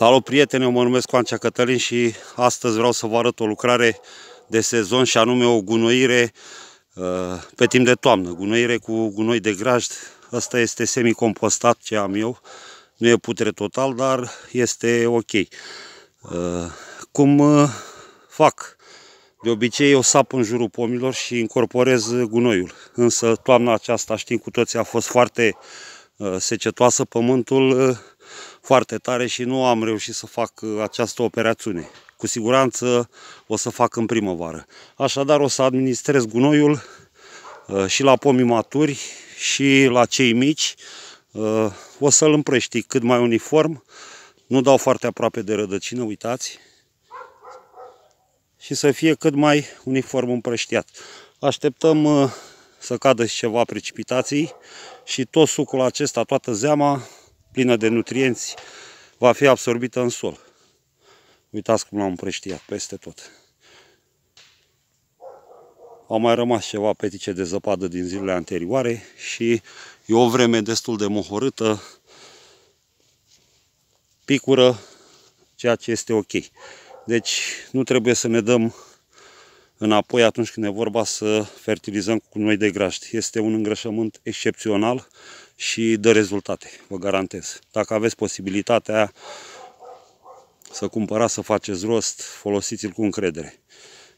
Salut prieteni, eu mă numesc Coancea Cătălin și astăzi vreau să vă arăt o lucrare de sezon și anume o gunoire uh, pe timp de toamnă, gunoire cu gunoi de grajd. Asta este semicompostat ce am eu, nu e putere total, dar este ok. Uh, cum uh, fac? De obicei eu sap în jurul pomilor și incorporez gunoiul, însă toamna aceasta știm cu toții a fost foarte secetoasă, pământul foarte tare și nu am reușit să fac uh, această operațiune. Cu siguranță o să fac în primăvară. Așadar o să administrez gunoiul uh, și la pomii maturi și la cei mici. Uh, o să-l împrăști cât mai uniform. Nu dau foarte aproape de rădăcină, uitați. Și să fie cât mai uniform împrăștiat. Așteptăm să cadă și ceva precipitații și tot sucul acesta, toată zeama, plină de nutrienți, va fi absorbită în sol. Uitați cum l-am împrăștiat peste tot. Au mai rămas ceva petice de zăpadă din zilele anterioare și e o vreme destul de mohorâtă, picură, ceea ce este ok. Deci nu trebuie să ne dăm înapoi atunci când e vorba să fertilizăm cu noi de graști. Este un îngrășământ excepțional și dă rezultate, vă garantez. Dacă aveți posibilitatea să cumpărați, să faceți rost, folosiți-l cu încredere.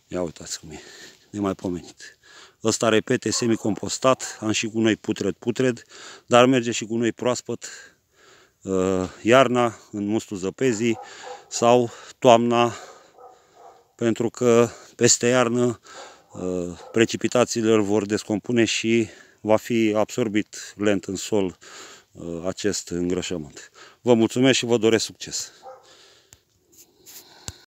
Ia uitați cum e, nemaipomenit. Ăsta, repet, e semicompostat, am și cu noi putred-putred, dar merge și cu noi proaspăt uh, iarna, în mustul zăpezii sau toamna, pentru că peste iarnă uh, precipitațiile îl vor descompune și va fi absorbit lent în sol uh, acest îngrășământ. Vă mulțumesc și vă doresc succes!